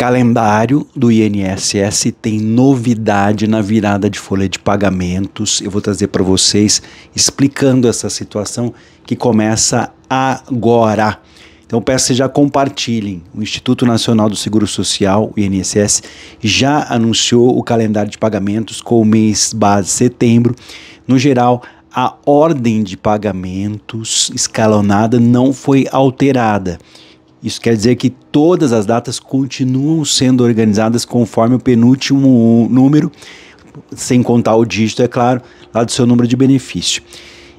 calendário do INSS tem novidade na virada de folha de pagamentos. Eu vou trazer para vocês explicando essa situação que começa agora. Então peço que já compartilhem. O Instituto Nacional do Seguro Social, o INSS, já anunciou o calendário de pagamentos com o mês base setembro. No geral, a ordem de pagamentos escalonada não foi alterada. Isso quer dizer que todas as datas continuam sendo organizadas conforme o penúltimo número, sem contar o dígito, é claro, lá do seu número de benefício.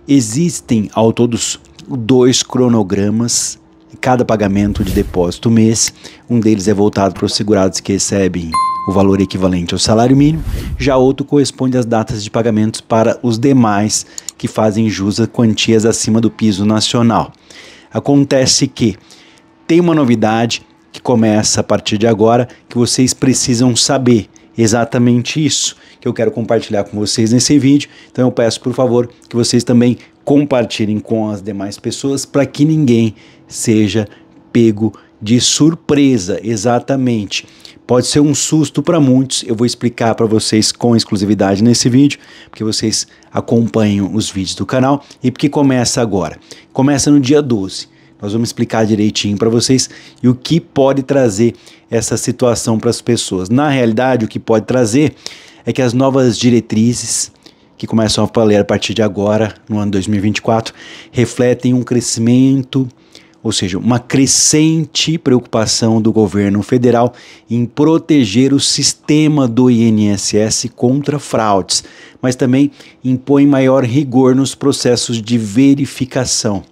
Existem ao todos dois cronogramas cada pagamento de depósito mês. Um deles é voltado para os segurados que recebem o valor equivalente ao salário mínimo, já outro corresponde às datas de pagamentos para os demais que fazem jus a quantias acima do piso nacional. Acontece que tem uma novidade que começa a partir de agora que vocês precisam saber. Exatamente isso que eu quero compartilhar com vocês nesse vídeo. Então eu peço, por favor, que vocês também compartilhem com as demais pessoas para que ninguém seja pego de surpresa, exatamente. Pode ser um susto para muitos, eu vou explicar para vocês com exclusividade nesse vídeo, porque vocês acompanham os vídeos do canal e porque começa agora. Começa no dia 12. Nós vamos explicar direitinho para vocês e o que pode trazer essa situação para as pessoas. Na realidade, o que pode trazer é que as novas diretrizes que começam a valer a partir de agora, no ano 2024, refletem um crescimento, ou seja, uma crescente preocupação do governo federal em proteger o sistema do INSS contra fraudes, mas também impõe maior rigor nos processos de verificação.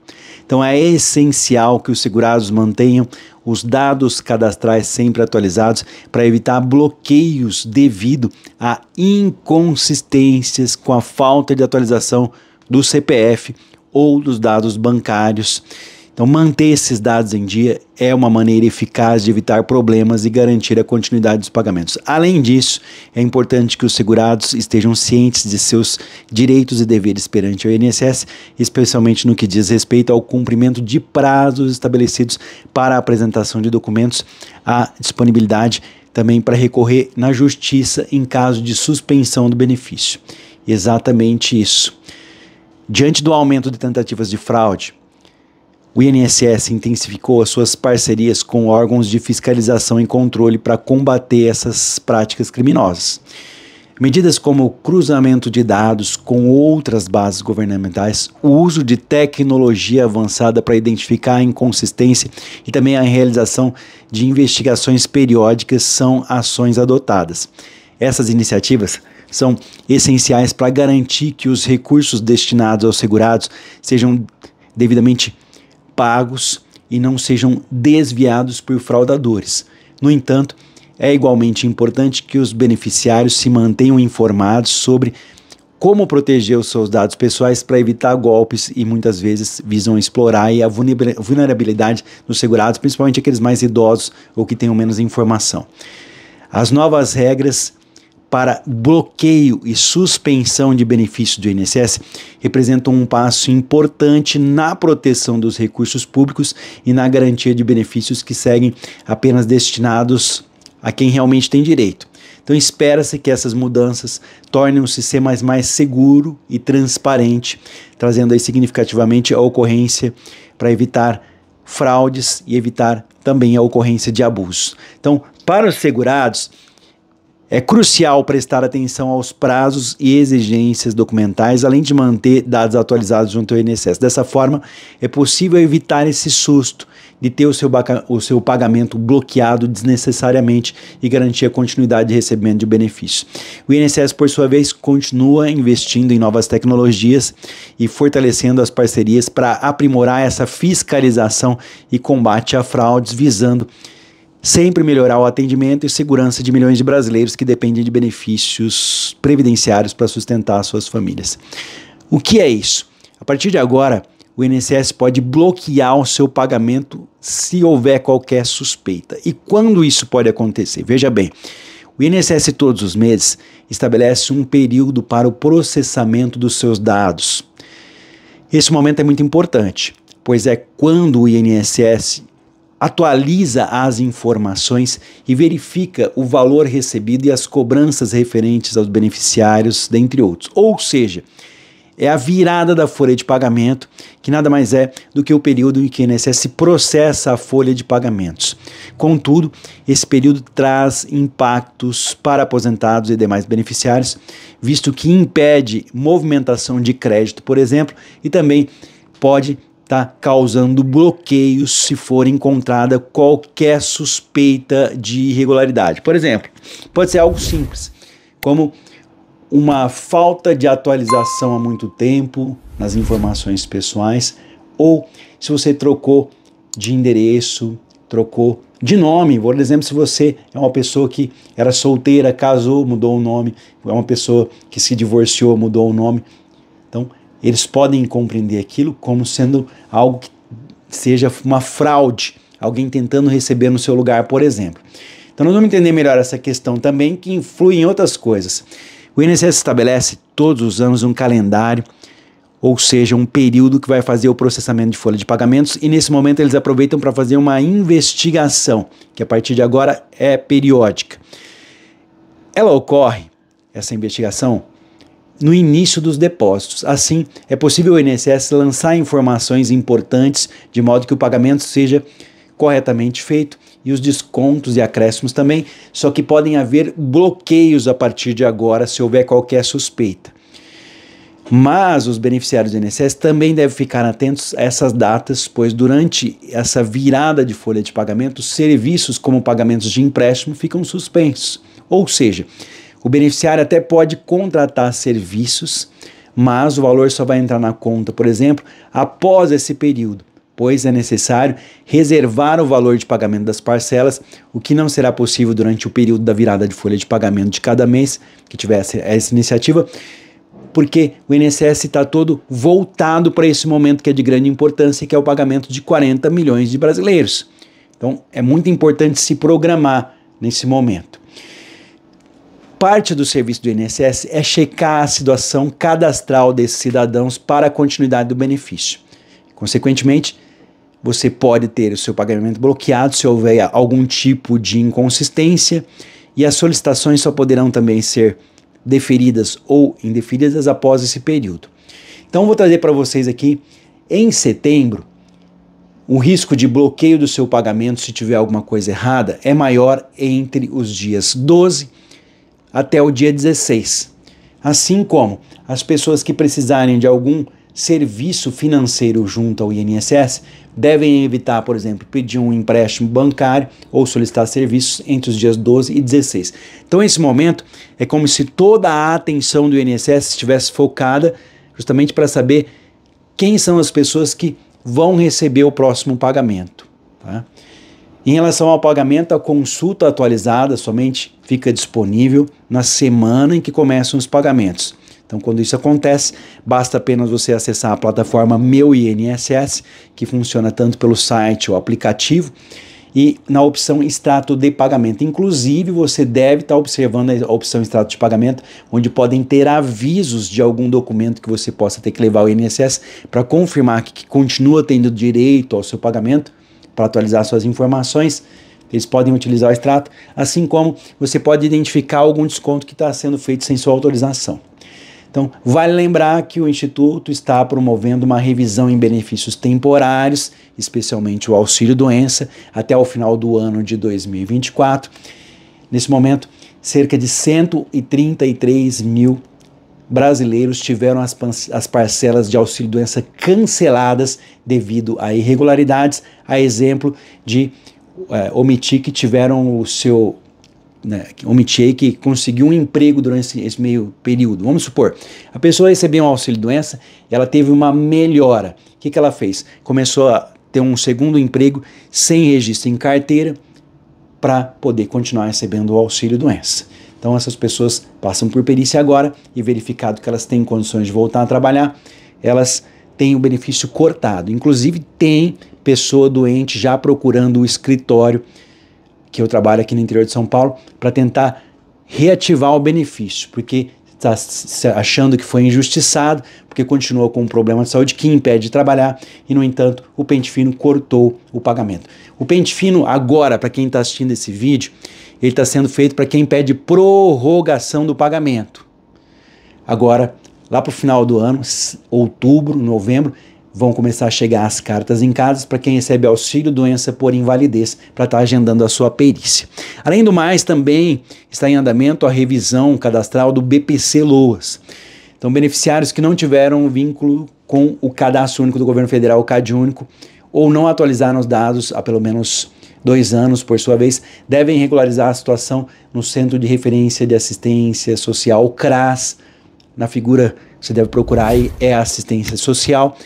Então é essencial que os segurados mantenham os dados cadastrais sempre atualizados para evitar bloqueios devido a inconsistências com a falta de atualização do CPF ou dos dados bancários. Então, manter esses dados em dia é uma maneira eficaz de evitar problemas e garantir a continuidade dos pagamentos. Além disso, é importante que os segurados estejam cientes de seus direitos e deveres perante o INSS, especialmente no que diz respeito ao cumprimento de prazos estabelecidos para a apresentação de documentos, a disponibilidade também para recorrer na justiça em caso de suspensão do benefício. Exatamente isso. Diante do aumento de tentativas de fraude, o INSS intensificou as suas parcerias com órgãos de fiscalização e controle para combater essas práticas criminosas. Medidas como o cruzamento de dados com outras bases governamentais, o uso de tecnologia avançada para identificar a inconsistência e também a realização de investigações periódicas são ações adotadas. Essas iniciativas são essenciais para garantir que os recursos destinados aos segurados sejam devidamente pagos e não sejam desviados por fraudadores. No entanto, é igualmente importante que os beneficiários se mantenham informados sobre como proteger os seus dados pessoais para evitar golpes e muitas vezes visam explorar a vulnerabilidade dos segurados, principalmente aqueles mais idosos ou que tenham menos informação. As novas regras para bloqueio e suspensão de benefícios do INSS representam um passo importante na proteção dos recursos públicos e na garantia de benefícios que seguem apenas destinados a quem realmente tem direito. Então espera-se que essas mudanças tornem o sistema mais seguro e transparente, trazendo aí significativamente a ocorrência para evitar fraudes e evitar também a ocorrência de abusos. Então, para os segurados, é crucial prestar atenção aos prazos e exigências documentais, além de manter dados atualizados junto ao INSS. Dessa forma, é possível evitar esse susto de ter o seu, o seu pagamento bloqueado desnecessariamente e garantir a continuidade de recebimento de benefícios. O INSS, por sua vez, continua investindo em novas tecnologias e fortalecendo as parcerias para aprimorar essa fiscalização e combate a fraudes, visando sempre melhorar o atendimento e segurança de milhões de brasileiros que dependem de benefícios previdenciários para sustentar suas famílias. O que é isso? A partir de agora, o INSS pode bloquear o seu pagamento se houver qualquer suspeita. E quando isso pode acontecer? Veja bem, o INSS todos os meses estabelece um período para o processamento dos seus dados. Esse momento é muito importante, pois é quando o INSS atualiza as informações e verifica o valor recebido e as cobranças referentes aos beneficiários, dentre outros. Ou seja, é a virada da folha de pagamento, que nada mais é do que o período em que o INSS processa a folha de pagamentos. Contudo, esse período traz impactos para aposentados e demais beneficiários, visto que impede movimentação de crédito, por exemplo, e também pode tá causando bloqueios se for encontrada qualquer suspeita de irregularidade. Por exemplo, pode ser algo simples, como uma falta de atualização há muito tempo nas informações pessoais, ou se você trocou de endereço, trocou de nome. Por exemplo, se você é uma pessoa que era solteira, casou, mudou o nome, é uma pessoa que se divorciou, mudou o nome. Então, eles podem compreender aquilo como sendo algo que seja uma fraude, alguém tentando receber no seu lugar, por exemplo. Então nós vamos entender melhor essa questão também, que influi em outras coisas. O INSS estabelece todos os anos um calendário, ou seja, um período que vai fazer o processamento de folha de pagamentos, e nesse momento eles aproveitam para fazer uma investigação, que a partir de agora é periódica. Ela ocorre, essa investigação, no início dos depósitos. Assim, é possível o INSS lançar informações importantes de modo que o pagamento seja corretamente feito e os descontos e acréscimos também, só que podem haver bloqueios a partir de agora se houver qualquer suspeita. Mas os beneficiários do INSS também devem ficar atentos a essas datas, pois durante essa virada de folha de pagamento, serviços como pagamentos de empréstimo ficam suspensos. Ou seja, o beneficiário até pode contratar serviços, mas o valor só vai entrar na conta, por exemplo, após esse período, pois é necessário reservar o valor de pagamento das parcelas, o que não será possível durante o período da virada de folha de pagamento de cada mês que tiver essa iniciativa, porque o INSS está todo voltado para esse momento que é de grande importância, que é o pagamento de 40 milhões de brasileiros. Então, é muito importante se programar nesse momento. Parte do serviço do INSS é checar a situação cadastral desses cidadãos para a continuidade do benefício. Consequentemente, você pode ter o seu pagamento bloqueado se houver algum tipo de inconsistência e as solicitações só poderão também ser deferidas ou indeferidas após esse período. Então, vou trazer para vocês aqui em setembro o risco de bloqueio do seu pagamento se tiver alguma coisa errada é maior entre os dias 12 até o dia 16. Assim como as pessoas que precisarem de algum serviço financeiro junto ao INSS devem evitar, por exemplo, pedir um empréstimo bancário ou solicitar serviços entre os dias 12 e 16. Então, esse momento é como se toda a atenção do INSS estivesse focada justamente para saber quem são as pessoas que vão receber o próximo pagamento. Tá? Em relação ao pagamento, a consulta atualizada somente fica disponível na semana em que começam os pagamentos. Então, quando isso acontece, basta apenas você acessar a plataforma Meu INSS, que funciona tanto pelo site ou aplicativo, e na opção extrato de pagamento. Inclusive, você deve estar observando a opção extrato de pagamento, onde podem ter avisos de algum documento que você possa ter que levar ao INSS para confirmar que continua tendo direito ao seu pagamento, para atualizar suas informações eles podem utilizar o extrato, assim como você pode identificar algum desconto que está sendo feito sem sua autorização. Então, vale lembrar que o Instituto está promovendo uma revisão em benefícios temporários, especialmente o auxílio-doença, até o final do ano de 2024. Nesse momento, cerca de 133 mil brasileiros tiveram as, as parcelas de auxílio-doença canceladas devido a irregularidades, a exemplo de é, omitir que tiveram o seu. Né, omitir que conseguiu um emprego durante esse, esse meio período. Vamos supor, a pessoa recebeu um auxílio-doença, ela teve uma melhora. O que, que ela fez? Começou a ter um segundo emprego sem registro em carteira para poder continuar recebendo o auxílio-doença. Então essas pessoas passam por perícia agora e verificado que elas têm condições de voltar a trabalhar, elas têm o benefício cortado. Inclusive tem pessoa doente já procurando o escritório que eu trabalho aqui no interior de São Paulo para tentar reativar o benefício, porque está achando que foi injustiçado, porque continua com um problema de saúde que impede de trabalhar e, no entanto, o pente fino cortou o pagamento. O pente fino, agora, para quem está assistindo esse vídeo, ele está sendo feito para quem pede prorrogação do pagamento. Agora, lá para o final do ano, outubro, novembro, vão começar a chegar as cartas em casa para quem recebe auxílio doença por invalidez para estar tá agendando a sua perícia. Além do mais, também está em andamento a revisão cadastral do BPC Loas. Então, beneficiários que não tiveram vínculo com o cadastro único do governo federal, o CAD único, ou não atualizaram os dados há pelo menos dois anos, por sua vez, devem regularizar a situação no Centro de Referência de Assistência Social, CRAS, na figura você deve procurar aí é assistência social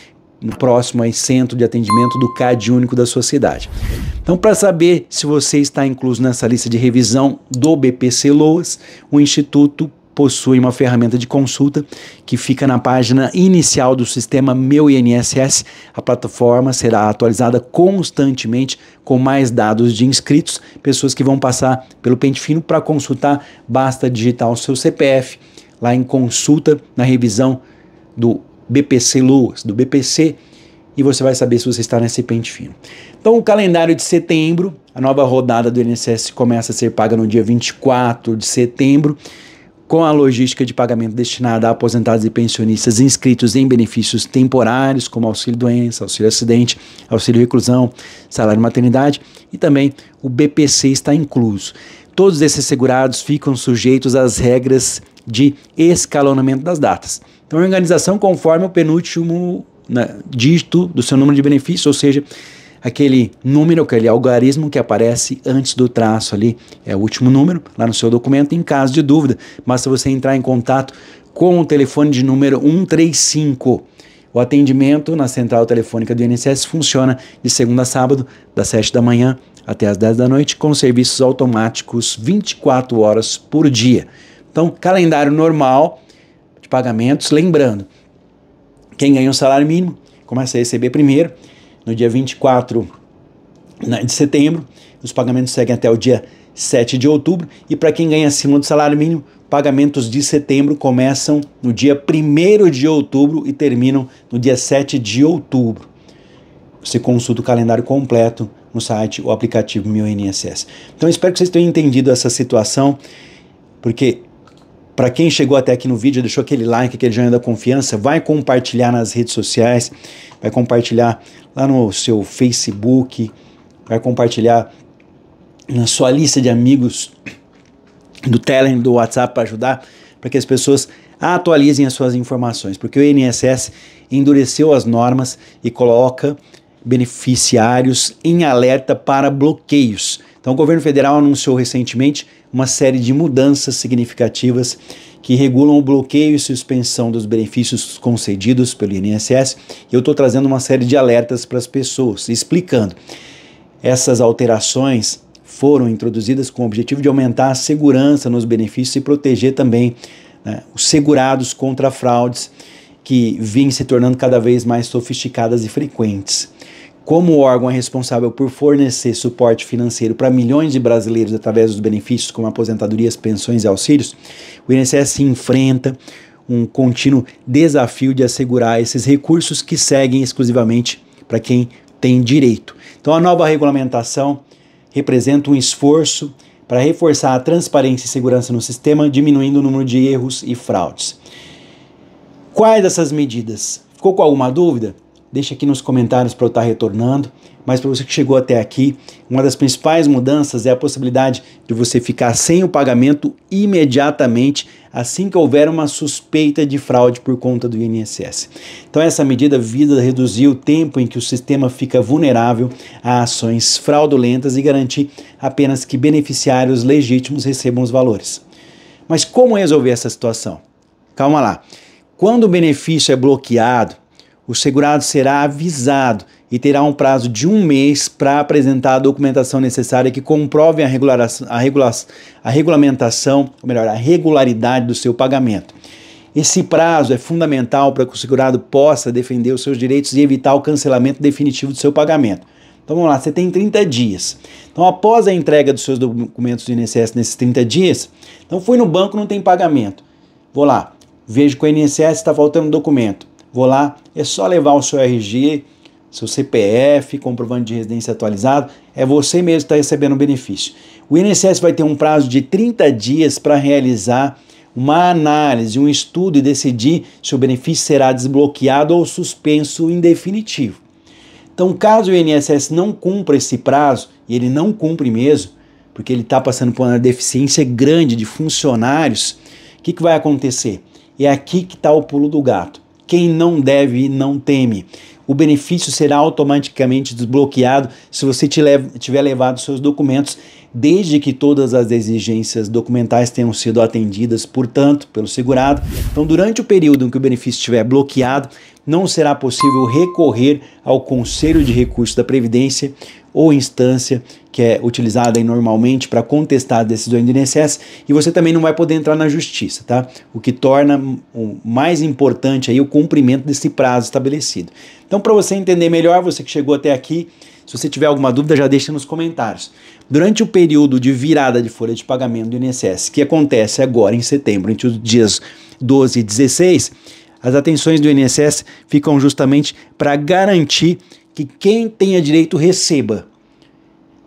no próximo aí, centro de atendimento do CAD único da sua cidade. Então, para saber se você está incluso nessa lista de revisão do BPC Loas, o Instituto possui uma ferramenta de consulta que fica na página inicial do sistema Meu INSS. A plataforma será atualizada constantemente com mais dados de inscritos, pessoas que vão passar pelo pente fino para consultar, basta digitar o seu CPF lá em consulta na revisão do BPC Luas, do BPC, e você vai saber se você está nesse pente fino. Então, o calendário de setembro, a nova rodada do INSS começa a ser paga no dia 24 de setembro, com a logística de pagamento destinada a aposentados e pensionistas inscritos em benefícios temporários, como auxílio doença, auxílio acidente, auxílio reclusão, salário maternidade e também o BPC está incluso. Todos esses segurados ficam sujeitos às regras de escalonamento das datas. Então, é organização conforme o penúltimo né, dígito do seu número de benefício, ou seja, aquele número, aquele algarismo que aparece antes do traço ali, é o último número lá no seu documento. Em caso de dúvida, basta você entrar em contato com o telefone de número 135. O atendimento na central telefônica do INSS funciona de segunda a sábado, das 7 da manhã até as 10 da noite, com serviços automáticos 24 horas por dia. Então, calendário normal, pagamentos. Lembrando, quem ganha um salário mínimo começa a receber primeiro, no dia 24 né, de setembro. Os pagamentos seguem até o dia 7 de outubro. E para quem ganha acima do salário mínimo, pagamentos de setembro começam no dia 1 de outubro e terminam no dia 7 de outubro. Você consulta o calendário completo no site ou aplicativo Meu INSS. Então espero que vocês tenham entendido essa situação, porque para quem chegou até aqui no vídeo, deixou aquele like, aquele joinha da confiança, vai compartilhar nas redes sociais, vai compartilhar lá no seu Facebook, vai compartilhar na sua lista de amigos do Telegram, do WhatsApp para ajudar, para que as pessoas atualizem as suas informações, porque o INSS endureceu as normas e coloca beneficiários em alerta para bloqueios. Então, o governo federal anunciou recentemente uma série de mudanças significativas que regulam o bloqueio e suspensão dos benefícios concedidos pelo INSS. E eu estou trazendo uma série de alertas para as pessoas, explicando. Essas alterações foram introduzidas com o objetivo de aumentar a segurança nos benefícios e proteger também né, os segurados contra fraudes que vêm se tornando cada vez mais sofisticadas e frequentes como o órgão é responsável por fornecer suporte financeiro para milhões de brasileiros através dos benefícios como aposentadorias, pensões e auxílios, o INSS enfrenta um contínuo desafio de assegurar esses recursos que seguem exclusivamente para quem tem direito. Então, a nova regulamentação representa um esforço para reforçar a transparência e segurança no sistema, diminuindo o número de erros e fraudes. Quais dessas medidas? Ficou com alguma dúvida? Deixa aqui nos comentários para eu estar tá retornando. Mas para você que chegou até aqui, uma das principais mudanças é a possibilidade de você ficar sem o pagamento imediatamente assim que houver uma suspeita de fraude por conta do INSS. Então essa medida visa reduzir o tempo em que o sistema fica vulnerável a ações fraudulentas e garantir apenas que beneficiários legítimos recebam os valores. Mas como resolver essa situação? Calma lá. Quando o benefício é bloqueado, o segurado será avisado e terá um prazo de um mês para apresentar a documentação necessária que comprove a, a, regula a regulamentação, ou melhor, a regularidade do seu pagamento. Esse prazo é fundamental para que o segurado possa defender os seus direitos e evitar o cancelamento definitivo do seu pagamento. Então vamos lá, você tem 30 dias. Então após a entrega dos seus documentos do INSS nesses 30 dias, então fui no banco, não tem pagamento. Vou lá, vejo que o INSS está faltando documento Vou lá, é só levar o seu RG, seu CPF, comprovante de residência atualizado, é você mesmo que está recebendo o benefício. O INSS vai ter um prazo de 30 dias para realizar uma análise, um estudo e decidir se o benefício será desbloqueado ou suspenso em definitivo. Então, caso o INSS não cumpra esse prazo, e ele não cumpre mesmo, porque ele está passando por uma deficiência grande de funcionários, o que, que vai acontecer? É aqui que está o pulo do gato. Quem não deve não teme. O benefício será automaticamente desbloqueado se você tiver levado seus documentos, desde que todas as exigências documentais tenham sido atendidas, portanto, pelo segurado. Então, durante o período em que o benefício estiver bloqueado, não será possível recorrer ao Conselho de Recursos da Previdência ou instância que é utilizada normalmente para contestar a decisão do INSS, e você também não vai poder entrar na justiça, tá? O que torna o mais importante aí o cumprimento desse prazo estabelecido. Então, para você entender melhor, você que chegou até aqui, se você tiver alguma dúvida, já deixa nos comentários. Durante o período de virada de folha de pagamento do INSS, que acontece agora em setembro, entre os dias 12 e 16, as atenções do INSS ficam justamente para garantir que quem tenha direito receba,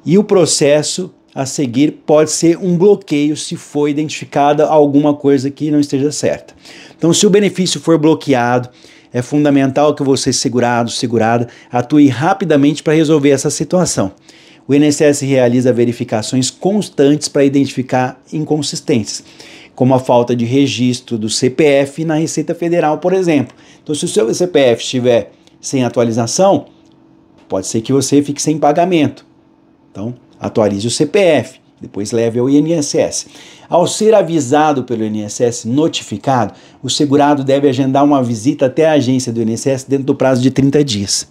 e o processo a seguir pode ser um bloqueio se for identificada alguma coisa que não esteja certa. Então, se o benefício for bloqueado, é fundamental que você, segurado, segurada, atue rapidamente para resolver essa situação. O INSS realiza verificações constantes para identificar inconsistências, como a falta de registro do CPF na Receita Federal, por exemplo. Então, se o seu CPF estiver sem atualização, pode ser que você fique sem pagamento. Então, atualize o CPF, depois leve ao INSS. Ao ser avisado pelo INSS, notificado, o segurado deve agendar uma visita até a agência do INSS dentro do prazo de 30 dias.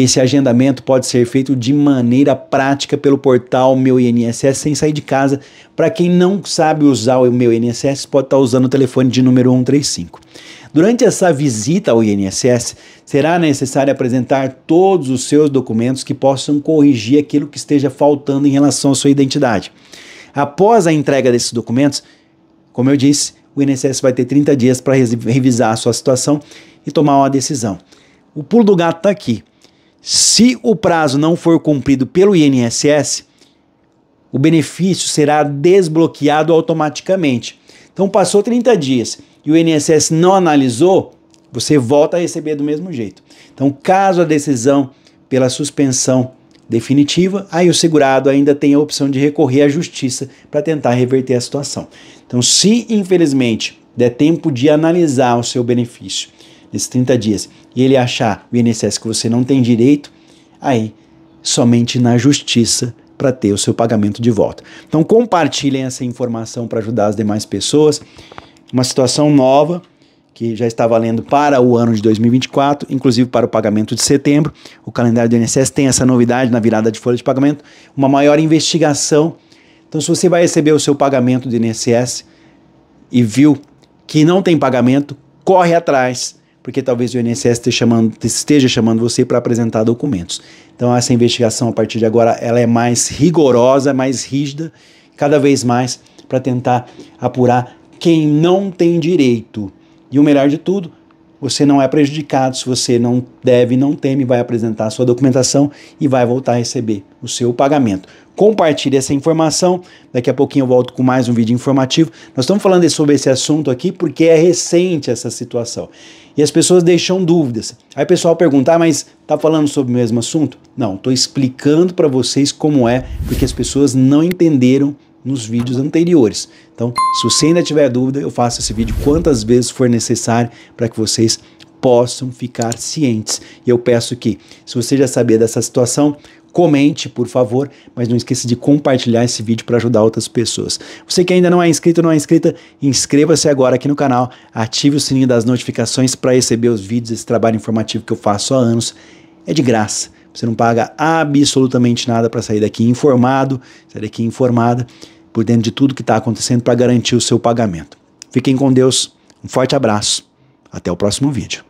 Esse agendamento pode ser feito de maneira prática pelo portal Meu INSS sem sair de casa. Para quem não sabe usar o Meu INSS, pode estar tá usando o telefone de número 135. Durante essa visita ao INSS, será necessário apresentar todos os seus documentos que possam corrigir aquilo que esteja faltando em relação à sua identidade. Após a entrega desses documentos, como eu disse, o INSS vai ter 30 dias para revisar a sua situação e tomar uma decisão. O pulo do gato está aqui. Se o prazo não for cumprido pelo INSS, o benefício será desbloqueado automaticamente. Então passou 30 dias e o INSS não analisou, você volta a receber do mesmo jeito. Então, caso a decisão pela suspensão definitiva, aí o segurado ainda tem a opção de recorrer à justiça para tentar reverter a situação. Então, se infelizmente der tempo de analisar o seu benefício nesses 30 dias e ele achar o INSS que você não tem direito, aí somente na justiça para ter o seu pagamento de volta. Então compartilhem essa informação para ajudar as demais pessoas. Uma situação nova que já está valendo para o ano de 2024, inclusive para o pagamento de setembro. O calendário do INSS tem essa novidade na virada de folha de pagamento, uma maior investigação. Então se você vai receber o seu pagamento do INSS e viu que não tem pagamento, corre atrás porque talvez o INSS esteja chamando, esteja chamando você para apresentar documentos. Então, essa investigação, a partir de agora, ela é mais rigorosa, mais rígida, cada vez mais, para tentar apurar quem não tem direito. E o melhor de tudo, você não é prejudicado se você não deve, não teme, vai apresentar a sua documentação e vai voltar a receber o seu pagamento. Compartilhe essa informação. Daqui a pouquinho eu volto com mais um vídeo informativo. Nós estamos falando sobre esse assunto aqui porque é recente essa situação. E as pessoas deixam dúvidas. Aí o pessoal pergunta: ah, mas tá falando sobre o mesmo assunto? Não, estou explicando para vocês como é, porque as pessoas não entenderam nos vídeos anteriores. Então, se você ainda tiver dúvida, eu faço esse vídeo quantas vezes for necessário para que vocês possam ficar cientes. E eu peço que, se você já sabia dessa situação, comente, por favor, mas não esqueça de compartilhar esse vídeo para ajudar outras pessoas. Você que ainda não é inscrito, não é inscrita, inscreva-se agora aqui no canal, ative o sininho das notificações para receber os vídeos, esse trabalho informativo que eu faço há anos. É de graça você não paga absolutamente nada para sair daqui informado, sair daqui informada por dentro de tudo que está acontecendo para garantir o seu pagamento. Fiquem com Deus, um forte abraço, até o próximo vídeo.